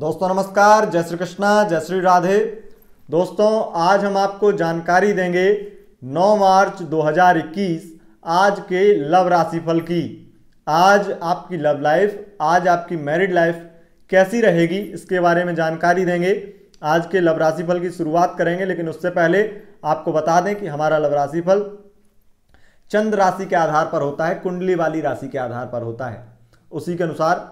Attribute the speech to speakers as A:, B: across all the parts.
A: दोस्तों नमस्कार जय श्री कृष्णा जय श्री राधे दोस्तों आज हम आपको जानकारी देंगे 9 मार्च 2021 आज के लव राशिफल की आज आपकी लव लाइफ आज आपकी मैरिड लाइफ कैसी रहेगी इसके बारे में जानकारी देंगे आज के लव राशिफल की शुरुआत करेंगे लेकिन उससे पहले आपको बता दें कि हमारा लव राशिफल चंद्र राशि के आधार पर होता है कुंडली वाली राशि के आधार पर होता है उसी के अनुसार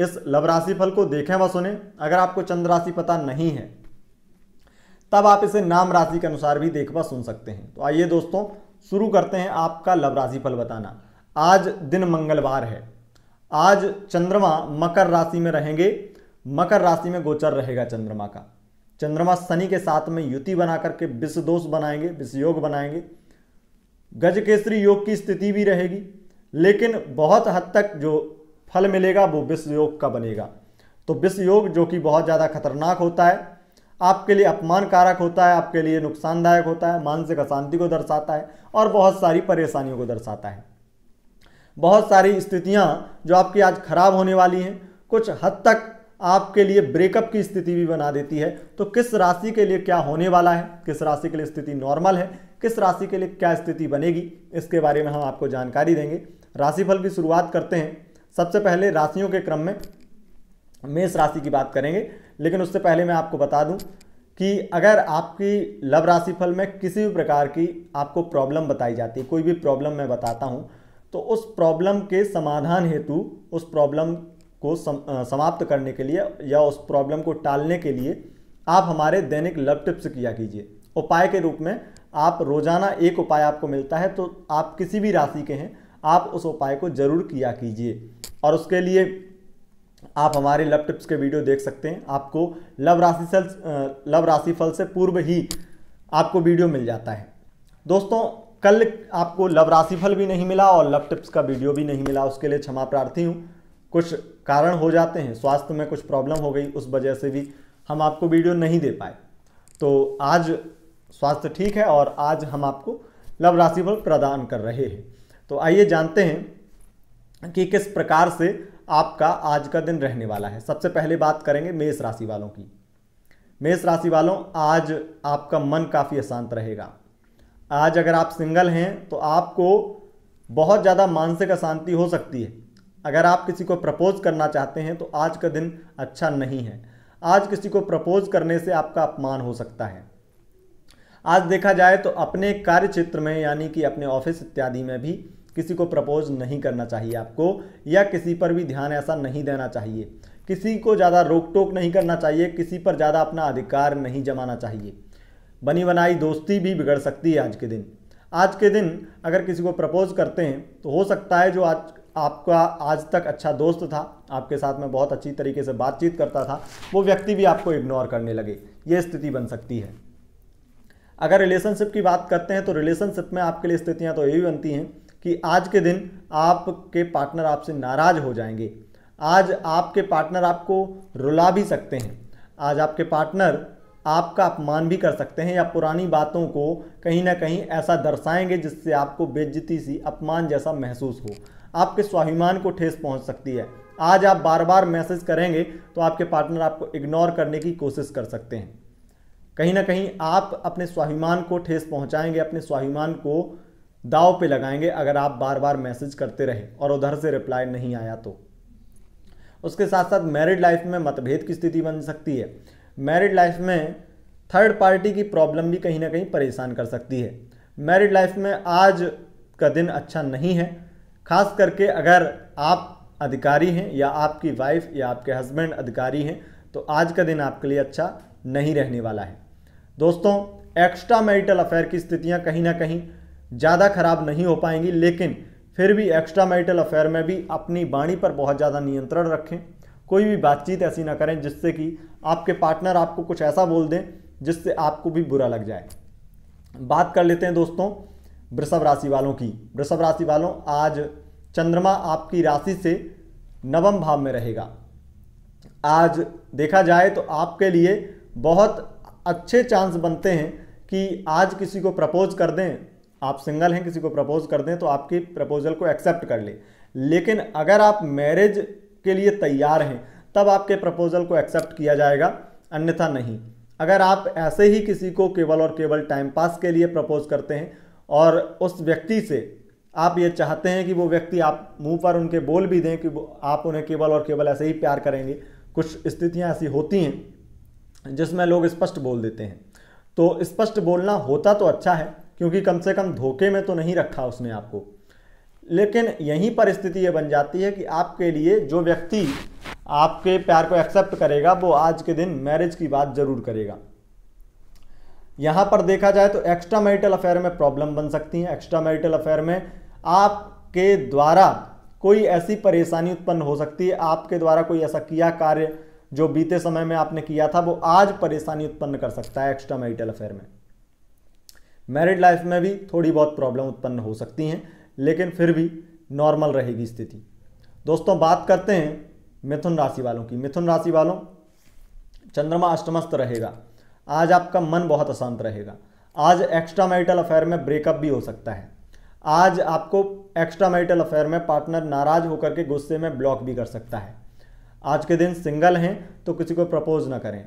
A: इस लव राशि फल को देखें व सुने अगर आपको चंद्र राशि पता नहीं है तब आप इसे नाम राशि के अनुसार भी देख व सुन सकते हैं तो आइए दोस्तों शुरू करते हैं आपका लव राशि फल बताना आज दिन मंगलवार है आज चंद्रमा मकर राशि में रहेंगे मकर राशि में गोचर रहेगा चंद्रमा का चंद्रमा शनि के साथ में युति बना करके विष दोष बनाएंगे विष योग बनाएंगे गजकेसरी योग की स्थिति भी रहेगी लेकिन बहुत हद तक जो फल मिलेगा वो विष योग का बनेगा तो विष योग जो कि बहुत ज़्यादा खतरनाक होता है आपके लिए अपमानकारक होता है आपके लिए नुकसानदायक होता है मानसिक अशांति को दर्शाता है और बहुत सारी परेशानियों को दर्शाता है बहुत सारी स्थितियाँ जो आपकी आज खराब होने वाली हैं कुछ हद तक आपके लिए ब्रेकअप की स्थिति भी बना देती है तो किस राशि के लिए क्या होने वाला है किस राशि के लिए स्थिति नॉर्मल है किस राशि के लिए क्या स्थिति बनेगी इसके बारे में हम आपको जानकारी देंगे राशिफल की शुरुआत करते हैं सबसे पहले राशियों के क्रम में मेष राशि की बात करेंगे लेकिन उससे पहले मैं आपको बता दूं कि अगर आपकी लव राशि फल में किसी भी प्रकार की आपको प्रॉब्लम बताई जाती है कोई भी प्रॉब्लम मैं बताता हूँ तो उस प्रॉब्लम के समाधान हेतु उस प्रॉब्लम को सम, आ, समाप्त करने के लिए या उस प्रॉब्लम को टालने के लिए आप हमारे दैनिक लव टिप्स किया कीजिए उपाय के रूप में आप रोज़ाना एक उपाय आपको मिलता है तो आप किसी भी राशि के हैं आप उस उपाय को ज़रूर किया कीजिए और उसके लिए आप हमारे लव टिप्स के वीडियो देख सकते हैं आपको लव राशि फल लव राशि फल से पूर्व ही आपको वीडियो मिल जाता है दोस्तों कल आपको लव राशि फल भी नहीं मिला और लव टिप्स का वीडियो भी नहीं मिला उसके लिए क्षमा प्रार्थी हूँ कुछ कारण हो जाते हैं स्वास्थ्य में कुछ प्रॉब्लम हो गई उस वजह से भी हम आपको वीडियो नहीं दे पाए तो आज स्वास्थ्य ठीक है और आज हम आपको लव राशि फल प्रदान कर रहे हैं तो आइए जानते हैं कि किस प्रकार से आपका आज का दिन रहने वाला है सबसे पहले बात करेंगे मेष राशि वालों की मेष राशि वालों आज आपका मन काफ़ी अशांत रहेगा आज अगर आप सिंगल हैं तो आपको बहुत ज़्यादा मानसिक अशांति हो सकती है अगर आप किसी को प्रपोज करना चाहते हैं तो आज का दिन अच्छा नहीं है आज किसी को प्रपोज करने से आपका अपमान हो सकता है आज देखा जाए तो अपने कार्य क्षेत्र में यानी कि अपने ऑफिस इत्यादि में भी किसी को प्रपोज नहीं करना चाहिए आपको या किसी पर भी ध्यान ऐसा नहीं देना चाहिए किसी को ज़्यादा रोक टोक नहीं करना चाहिए किसी पर ज़्यादा अपना अधिकार नहीं जमाना चाहिए बनी बनाई दोस्ती भी बिगड़ सकती है आज के दिन आज के दिन अगर किसी को प्रपोज करते हैं तो हो सकता है जो आज आपका आज तक अच्छा दोस्त था आपके साथ में बहुत अच्छी तरीके से बातचीत करता था वो व्यक्ति भी आपको इग्नोर करने लगे ये स्थिति बन सकती है अगर रिलेशनशिप की बात करते हैं तो रिलेशनशिप में आपके लिए स्थितियाँ तो यही बनती हैं कि आज के दिन आपके पार्टनर आपसे नाराज़ हो जाएंगे आज आपके पार्टनर आपको रुला भी सकते हैं आज आपके पार्टनर आपका अपमान भी कर सकते हैं या पुरानी बातों को कहीं ना कहीं ऐसा दर्शाएंगे जिससे आपको बेज्जती सी अपमान जैसा महसूस हो आपके स्वाभिमान को ठेस पहुंच सकती है आज आप बार बार मैसेज करेंगे तो आपके पार्टनर आपको इग्नोर करने की कोशिश कर सकते हैं कहीं ना कहीं आप अपने स्वाभिमान को ठेस पहुंचाएंगे अपने स्वाभिमान को दाव पे लगाएंगे अगर आप बार बार मैसेज करते रहे और उधर से रिप्लाई नहीं आया तो उसके साथ साथ मैरिड लाइफ में मतभेद की स्थिति बन सकती है मैरिड लाइफ में थर्ड पार्टी की प्रॉब्लम भी कहीं ना कहीं परेशान कर सकती है मैरिड लाइफ में आज का दिन अच्छा नहीं है खास करके अगर आप अधिकारी हैं या आपकी वाइफ या आपके हस्बैंड अधिकारी हैं तो आज का दिन आपके लिए अच्छा नहीं रहने वाला है दोस्तों एक्स्ट्रा मैरिटल अफेयर की स्थितियां कहीं ना कहीं ज़्यादा खराब नहीं हो पाएंगी लेकिन फिर भी एक्स्ट्रा मैरिटल अफेयर में भी अपनी बाणी पर बहुत ज़्यादा नियंत्रण रखें कोई भी बातचीत ऐसी ना करें जिससे कि आपके पार्टनर आपको कुछ ऐसा बोल दें जिससे आपको भी बुरा लग जाए बात कर लेते हैं दोस्तों वृषभ राशि वालों की वृषभ राशि वालों आज चंद्रमा आपकी राशि से नवम भाव में रहेगा आज देखा जाए तो आपके लिए बहुत अच्छे चांस बनते हैं कि आज किसी को प्रपोज कर दें आप सिंगल हैं किसी को प्रपोज कर दें तो आपकी प्रपोजल को एक्सेप्ट कर ले लेकिन अगर आप मैरिज के लिए तैयार हैं तब आपके प्रपोजल को एक्सेप्ट किया जाएगा अन्यथा नहीं अगर आप ऐसे ही किसी को केवल और केवल टाइम पास के लिए प्रपोज करते हैं और उस व्यक्ति से आप ये चाहते हैं कि वो व्यक्ति आप मुंह पर उनके बोल भी दें कि आप उन्हें केवल और केवल ऐसे ही प्यार करेंगे कुछ स्थितियां ऐसी होती हैं जिसमें लोग स्पष्ट बोल देते हैं तो स्पष्ट बोलना होता तो अच्छा है क्योंकि कम से कम धोखे में तो नहीं रखा उसने आपको लेकिन यहीं परिस्थिति ये बन जाती है कि आपके लिए जो व्यक्ति आपके प्यार को एक्सेप्ट करेगा वो आज के दिन मैरिज की बात जरूर करेगा यहाँ पर देखा जाए तो एक्स्ट्रा मैरिटल अफेयर में प्रॉब्लम बन सकती है एक्स्ट्रा मैरिटल अफेयर में आपके द्वारा कोई ऐसी परेशानी उत्पन्न हो सकती है आपके द्वारा कोई ऐसा किया कार्य जो बीते समय में आपने किया था वो आज परेशानी उत्पन्न कर सकता है एक्स्ट्रा मैरिटल अफेयर में मैरिड लाइफ में भी थोड़ी बहुत प्रॉब्लम उत्पन्न हो सकती हैं लेकिन फिर भी नॉर्मल रहेगी स्थिति दोस्तों बात करते हैं मिथुन राशि वालों की मिथुन राशि वालों चंद्रमा अष्टमस्त रहेगा आज आपका मन बहुत अशांत रहेगा आज एक्स्ट्रा मैरिटल अफेयर में ब्रेकअप भी हो सकता है आज आपको एक्स्ट्रा मैरिटल अफेयर में पार्टनर नाराज होकर के गुस्से में ब्लॉक भी कर सकता है आज के दिन सिंगल हैं तो किसी को प्रपोज ना करें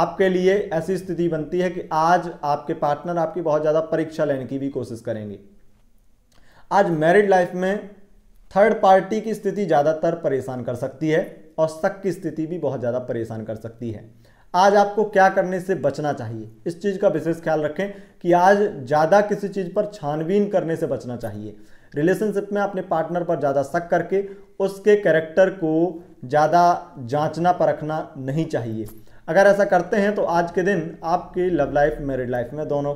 A: आपके लिए ऐसी स्थिति बनती है कि आज आपके पार्टनर आपकी बहुत ज़्यादा परीक्षा लेने की भी कोशिश करेंगे आज मैरिड लाइफ में थर्ड पार्टी की स्थिति ज़्यादातर परेशान कर सकती है और शक की स्थिति भी बहुत ज़्यादा परेशान कर सकती है आज आपको क्या करने से बचना चाहिए इस चीज़ का विशेष ख्याल रखें कि आज ज़्यादा किसी चीज़ पर छानबीन करने से बचना चाहिए रिलेशनशिप में अपने पार्टनर पर ज़्यादा शक करके उसके कैरेक्टर को ज़्यादा जांचना परखना नहीं चाहिए अगर ऐसा करते हैं तो आज के दिन आपकी लव लाइफ मैरिड लाइफ में दोनों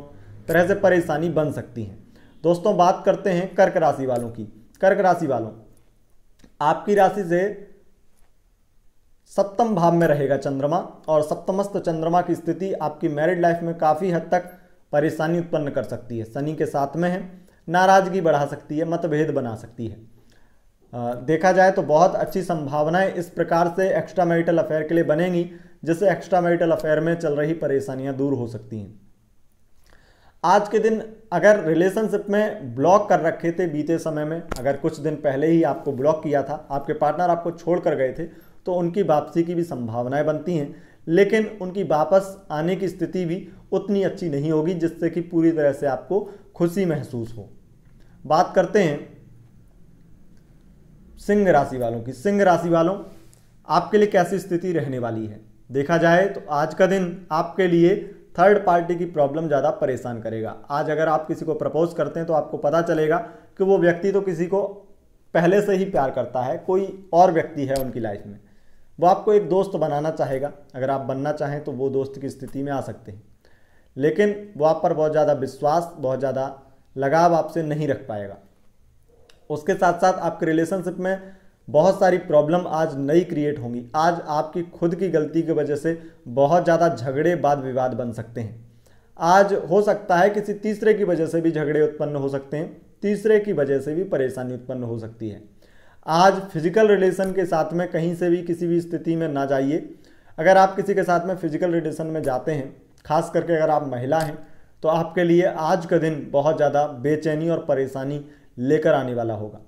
A: तरह से परेशानी बन सकती हैं दोस्तों बात करते हैं कर्क राशि वालों की कर्क राशि वालों आपकी राशि से सप्तम भाव में रहेगा चंद्रमा और सप्तमस्त चंद्रमा की स्थिति आपकी मैरिड लाइफ में काफ़ी हद तक परेशानी उत्पन्न कर सकती है शनि के साथ में है नाराजगी बढ़ा सकती है मतभेद बना सकती है देखा जाए तो बहुत अच्छी संभावनाएं इस प्रकार से एक्स्ट्रा मैरिटल अफेयर के लिए बनेंगी जिससे एक्स्ट्रा मैरिटल अफेयर में चल रही परेशानियां दूर हो सकती हैं आज के दिन अगर रिलेशनशिप में ब्लॉक कर रखे थे बीते समय में अगर कुछ दिन पहले ही आपको ब्लॉक किया था आपके पार्टनर आपको छोड़ कर गए थे तो उनकी वापसी की भी संभावनाएं बनती हैं लेकिन उनकी वापस आने की स्थिति भी उतनी अच्छी नहीं होगी जिससे कि पूरी तरह से आपको खुशी महसूस हो बात करते हैं सिंह राशि वालों की सिंह राशि वालों आपके लिए कैसी स्थिति रहने वाली है देखा जाए तो आज का दिन आपके लिए थर्ड पार्टी की प्रॉब्लम ज़्यादा परेशान करेगा आज अगर आप किसी को प्रपोज करते हैं तो आपको पता चलेगा कि वो व्यक्ति तो किसी को पहले से ही प्यार करता है कोई और व्यक्ति है उनकी लाइफ में वो आपको एक दोस्त बनाना चाहेगा अगर आप बनना चाहें तो वो दोस्त की स्थिति में आ सकते हैं लेकिन वो आप पर बहुत ज़्यादा विश्वास बहुत ज़्यादा लगाव आपसे नहीं रख पाएगा उसके साथ साथ आपके रिलेशनशिप में बहुत सारी प्रॉब्लम आज नई क्रिएट होंगी आज आपकी खुद की गलती की वजह से बहुत ज़्यादा झगड़े वाद विवाद बन सकते हैं आज हो सकता है किसी तीसरे की वजह से भी झगड़े उत्पन्न हो सकते हैं तीसरे की वजह से भी परेशानी उत्पन्न हो सकती है आज फिजिकल रिलेशन के साथ में कहीं से भी किसी भी स्थिति में ना जाइए अगर आप किसी के साथ में फिजिकल रिलेशन में जाते हैं खास करके अगर आप महिला हैं तो आपके लिए आज का दिन बहुत ज़्यादा बेचैनी और परेशानी लेकर आने वाला होगा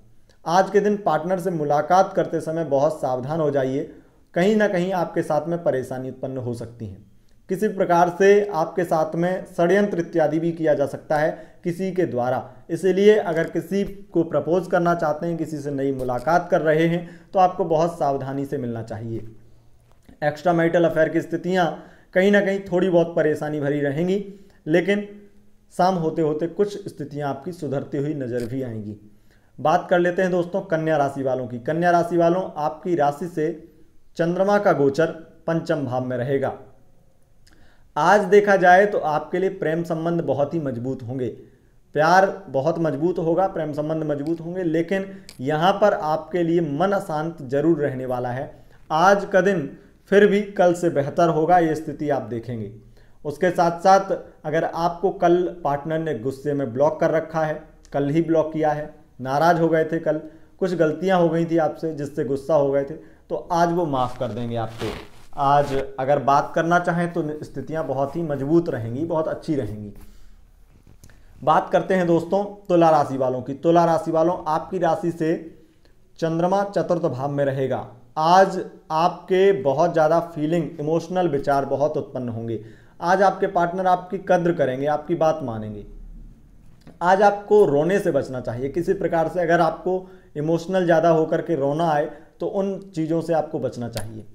A: आज के दिन पार्टनर से मुलाकात करते समय बहुत सावधान हो जाइए कहीं ना कहीं आपके साथ में परेशानी उत्पन्न हो सकती हैं किसी प्रकार से आपके साथ में षड्यंत्र इत्यादि भी किया जा सकता है किसी के द्वारा इसलिए अगर किसी को प्रपोज करना चाहते हैं किसी से नई मुलाकात कर रहे हैं तो आपको बहुत सावधानी से मिलना चाहिए एक्स्ट्रा मैरिटल अफेयर की स्थितियाँ कहीं ना कहीं थोड़ी बहुत परेशानी भरी रहेंगी लेकिन शाम होते होते कुछ स्थितियाँ आपकी सुधरती हुई नज़र भी आएंगी बात कर लेते हैं दोस्तों कन्या राशि वालों की कन्या राशि वालों आपकी राशि से चंद्रमा का गोचर पंचम भाव में रहेगा आज देखा जाए तो आपके लिए प्रेम संबंध बहुत ही मजबूत होंगे प्यार बहुत मजबूत होगा प्रेम संबंध मजबूत होंगे लेकिन यहाँ पर आपके लिए मन अशांत जरूर रहने वाला है आज का दिन फिर भी कल से बेहतर होगा ये स्थिति आप देखेंगे उसके साथ साथ अगर आपको कल पार्टनर ने गुस्से में ब्लॉक कर रखा है कल ही ब्लॉक किया है नाराज़ हो गए थे कल कुछ गलतियां हो गई थी आपसे जिससे गुस्सा हो गए थे तो आज वो माफ़ कर देंगे आपको आज अगर बात करना चाहें तो स्थितियां बहुत ही मजबूत रहेंगी बहुत अच्छी रहेंगी बात करते हैं दोस्तों तुला राशि वालों की तुला राशि वालों आपकी राशि से चंद्रमा चतुर्थ भाव में रहेगा आज आपके बहुत ज़्यादा फीलिंग इमोशनल विचार बहुत उत्पन्न होंगे आज आपके पार्टनर आपकी कद्र करेंगे आपकी बात मानेंगे आज आपको रोने से बचना चाहिए किसी प्रकार से अगर आपको इमोशनल ज़्यादा होकर के रोना आए तो उन चीज़ों से आपको बचना चाहिए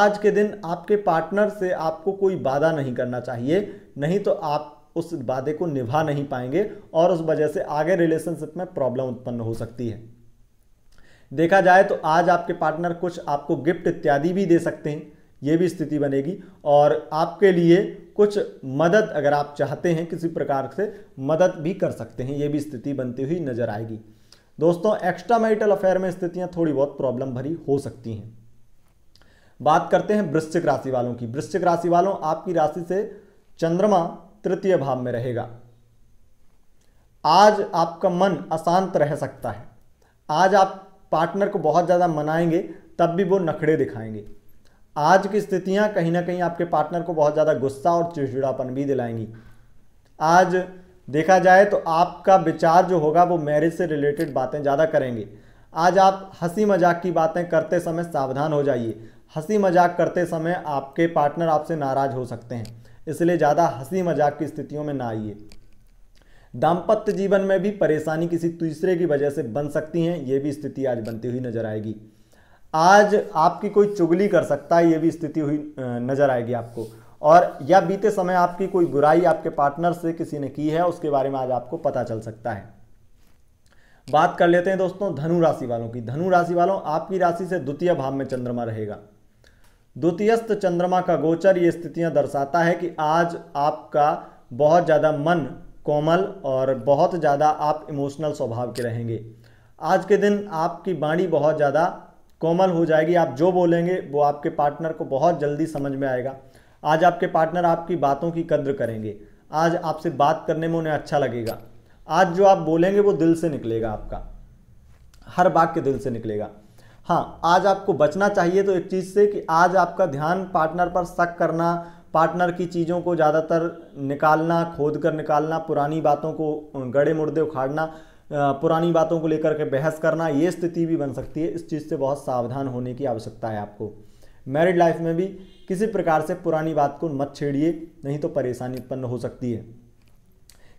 A: आज के दिन आपके पार्टनर से आपको कोई वादा नहीं करना चाहिए नहीं तो आप उस वादे को निभा नहीं पाएंगे और उस वजह से आगे रिलेशनशिप में प्रॉब्लम उत्पन्न हो सकती है देखा जाए तो आज आपके पार्टनर कुछ आपको गिफ्ट इत्यादि भी दे सकते हैं ये भी स्थिति बनेगी और आपके लिए कुछ मदद अगर आप चाहते हैं किसी प्रकार से मदद भी कर सकते हैं ये भी स्थिति बनती हुई नजर आएगी दोस्तों एक्स्ट्रा मैरिटल अफेयर में स्थितियां थोड़ी बहुत प्रॉब्लम भरी हो सकती हैं बात करते हैं वृश्चिक राशि वालों की वृश्चिक राशि वालों आपकी राशि से चंद्रमा तृतीय भाव में रहेगा आज आपका मन अशांत रह सकता है आज आप पार्टनर को बहुत ज़्यादा मनाएंगे तब भी वो नखड़े दिखाएंगे आज की स्थितियां कहीं ना कहीं आपके पार्टनर को बहुत ज़्यादा गुस्सा और चिड़चिड़ापन भी दिलाएंगी आज देखा जाए तो आपका विचार जो होगा वो मैरिज से रिलेटेड बातें ज़्यादा करेंगे आज आप हंसी मजाक की बातें करते समय सावधान हो जाइए हंसी मजाक करते समय आपके पार्टनर आपसे नाराज हो सकते हैं इसलिए ज़्यादा हंसी मजाक की स्थितियों में ना आइए दाम्पत्य जीवन में भी परेशानी किसी तीसरे की वजह से बन सकती हैं ये भी स्थिति आज बनती हुई नजर आएगी आज आपकी कोई चुगली कर सकता है ये भी स्थिति हुई नजर आएगी आपको और या बीते समय आपकी कोई बुराई आपके पार्टनर से किसी ने की है उसके बारे में आज आपको पता चल सकता है बात कर लेते हैं दोस्तों धनु राशि वालों की धनु राशि वालों आपकी राशि से द्वितीय भाव में चंद्रमा रहेगा द्वितीयस्थ चंद्रमा का गोचर ये स्थितियां दर्शाता है कि आज आपका बहुत ज़्यादा मन कोमल और बहुत ज़्यादा आप इमोशनल स्वभाव के रहेंगे आज के दिन आपकी बाणी बहुत ज़्यादा कॉमन हो जाएगी आप जो बोलेंगे वो आपके पार्टनर को बहुत जल्दी समझ में आएगा आज आपके पार्टनर आपकी बातों की कद्र करेंगे आज आपसे बात करने में उन्हें अच्छा लगेगा आज जो आप बोलेंगे वो दिल से निकलेगा आपका हर बात के दिल से निकलेगा हाँ आज आपको बचना चाहिए तो एक चीज़ से कि आज आपका ध्यान पार्टनर पर शक करना पार्टनर की चीज़ों को ज़्यादातर निकालना खोद कर निकालना पुरानी बातों को गड़े मुर्दे उखाड़ना पुरानी बातों को लेकर के बहस करना ये स्थिति भी बन सकती है इस चीज़ से बहुत सावधान होने की आवश्यकता है आपको मैरिड लाइफ में भी किसी प्रकार से पुरानी बात को मत छेड़िए नहीं तो परेशानी उत्पन्न हो सकती है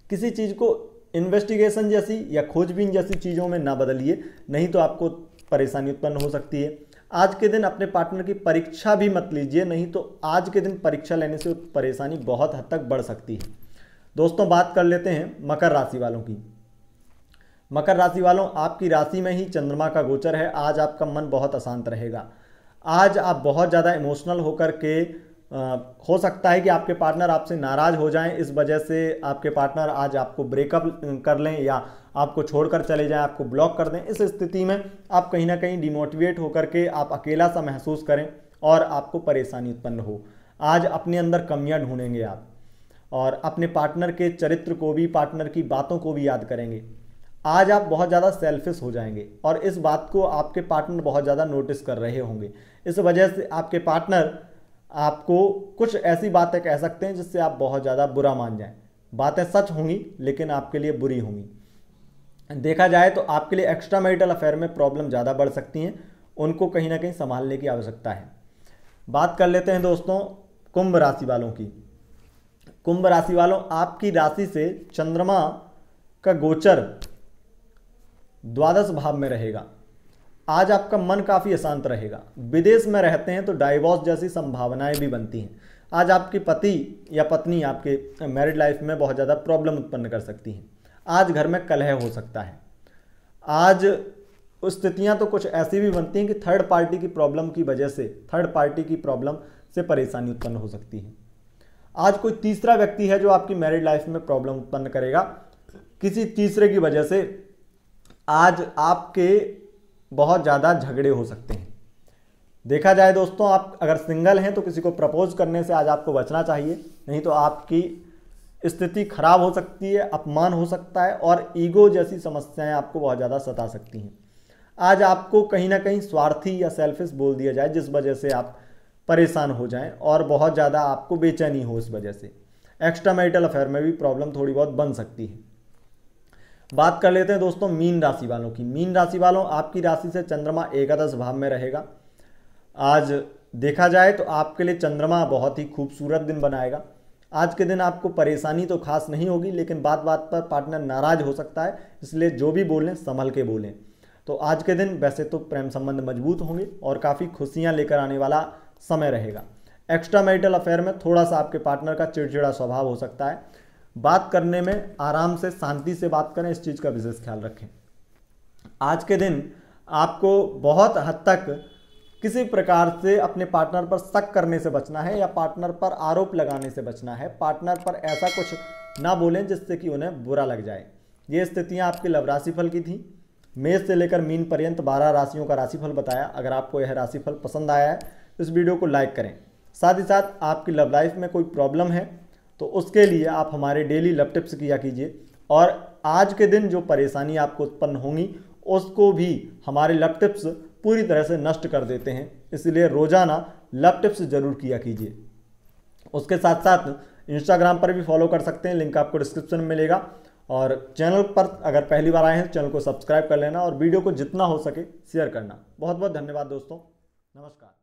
A: किसी चीज़ को इन्वेस्टिगेशन जैसी या खोजबीन जैसी चीज़ों में ना बदलिए नहीं तो आपको परेशानी उत्पन्न हो सकती है आज के दिन अपने पार्टनर की परीक्षा भी मत लीजिए नहीं तो आज के दिन परीक्षा लेने से परेशानी बहुत हद तक बढ़ सकती है दोस्तों बात कर लेते हैं मकर राशि वालों की मकर राशि वालों आपकी राशि में ही चंद्रमा का गोचर है आज आपका मन बहुत अशांत रहेगा आज आप बहुत ज़्यादा इमोशनल होकर के आ, हो सकता है कि आपके पार्टनर आपसे नाराज़ हो जाएं इस वजह से आपके पार्टनर आज आपको ब्रेकअप कर लें या आपको छोड़कर चले जाएं आपको ब्लॉक कर दें इस स्थिति में आप कहीं ना कहीं डिमोटिवेट होकर के आप अकेला सा महसूस करें और आपको परेशानी उत्पन्न हो आज अपने अंदर कमियाँ ढूंढेंगे आप और अपने पार्टनर के चरित्र को भी पार्टनर की बातों को भी याद करेंगे आज आप बहुत ज़्यादा सेल्फिश हो जाएंगे और इस बात को आपके पार्टनर बहुत ज़्यादा नोटिस कर रहे होंगे इस वजह से आपके पार्टनर आपको कुछ ऐसी बातें कह सकते हैं जिससे आप बहुत ज़्यादा बुरा मान जाएं बातें सच होंगी लेकिन आपके लिए बुरी होंगी देखा जाए तो आपके लिए एक्स्ट्रा मैरिटल अफेयर में प्रॉब्लम ज़्यादा बढ़ सकती हैं उनको कहीं ना कहीं संभालने की आवश्यकता है बात कर लेते हैं दोस्तों कुंभ राशि वालों की कुंभ राशि वालों आपकी राशि से चंद्रमा का गोचर द्वादश भाव में रहेगा आज आपका मन काफ़ी अशांत रहेगा विदेश में रहते हैं तो डाइवोर्स जैसी संभावनाएं भी बनती हैं आज आपकी पति या पत्नी आपके मैरिड लाइफ में बहुत ज़्यादा प्रॉब्लम उत्पन्न कर सकती हैं आज घर में कलह हो सकता है आज स्थितियां तो कुछ ऐसी भी बनती हैं कि थर्ड पार्टी की प्रॉब्लम की वजह से थर्ड पार्टी की प्रॉब्लम से परेशानी उत्पन्न हो सकती है आज कोई तीसरा व्यक्ति है जो आपकी मैरिड लाइफ में प्रॉब्लम उत्पन्न करेगा किसी तीसरे की वजह से आज आपके बहुत ज़्यादा झगड़े हो सकते हैं देखा जाए दोस्तों आप अगर सिंगल हैं तो किसी को प्रपोज करने से आज आपको बचना चाहिए नहीं तो आपकी स्थिति खराब हो सकती है अपमान हो सकता है और ईगो जैसी समस्याएं आपको बहुत ज़्यादा सता सकती हैं आज आपको कहीं ना कहीं स्वार्थी या सेल्फिश बोल दिया जाए जिस वजह से आप परेशान हो जाएं और बहुत ज़्यादा आपको बेचैनी हो इस वजह से एक्स्ट्रा मैरिटल अफेयर में भी प्रॉब्लम थोड़ी बहुत बन सकती है बात कर लेते हैं दोस्तों मीन राशि वालों की मीन राशि वालों आपकी राशि से चंद्रमा एकादश भाव में रहेगा आज देखा जाए तो आपके लिए चंद्रमा बहुत ही खूबसूरत दिन बनाएगा आज के दिन आपको परेशानी तो खास नहीं होगी लेकिन बात बात पर पार्टनर नाराज हो सकता है इसलिए जो भी बोलें संभल के बोलें तो आज के दिन वैसे तो प्रेम संबंध मजबूत होंगे और काफ़ी खुशियाँ लेकर आने वाला समय रहेगा एक्स्ट्रा मैरिटल अफेयर में थोड़ा सा आपके पार्टनर का चिड़चिड़ा स्वभाव हो सकता है बात करने में आराम से शांति से बात करें इस चीज़ का विशेष ख्याल रखें आज के दिन आपको बहुत हद तक किसी प्रकार से अपने पार्टनर पर शक करने से बचना है या पार्टनर पर आरोप लगाने से बचना है पार्टनर पर ऐसा कुछ ना बोलें जिससे कि उन्हें बुरा लग जाए ये स्थितियाँ आपकी लव राशिफल की थी मेष से लेकर मीन पर्यंत बारह राशियों का राशिफल बताया अगर आपको यह राशिफल पसंद आया है तो इस वीडियो को लाइक करें साथ ही साथ आपकी लव लाइफ में कोई प्रॉब्लम है तो उसके लिए आप हमारे डेली लव टिप्स किया कीजिए और आज के दिन जो परेशानी आपको उत्पन्न होंगी उसको भी हमारे लव टिप्स पूरी तरह से नष्ट कर देते हैं इसलिए रोज़ाना लव टिप्स जरूर किया कीजिए उसके साथ साथ इंस्टाग्राम पर भी फॉलो कर सकते हैं लिंक आपको डिस्क्रिप्शन में मिलेगा और चैनल पर अगर पहली बार आए हैं चैनल को सब्सक्राइब कर लेना और वीडियो को जितना हो सके शेयर करना बहुत बहुत धन्यवाद दोस्तों नमस्कार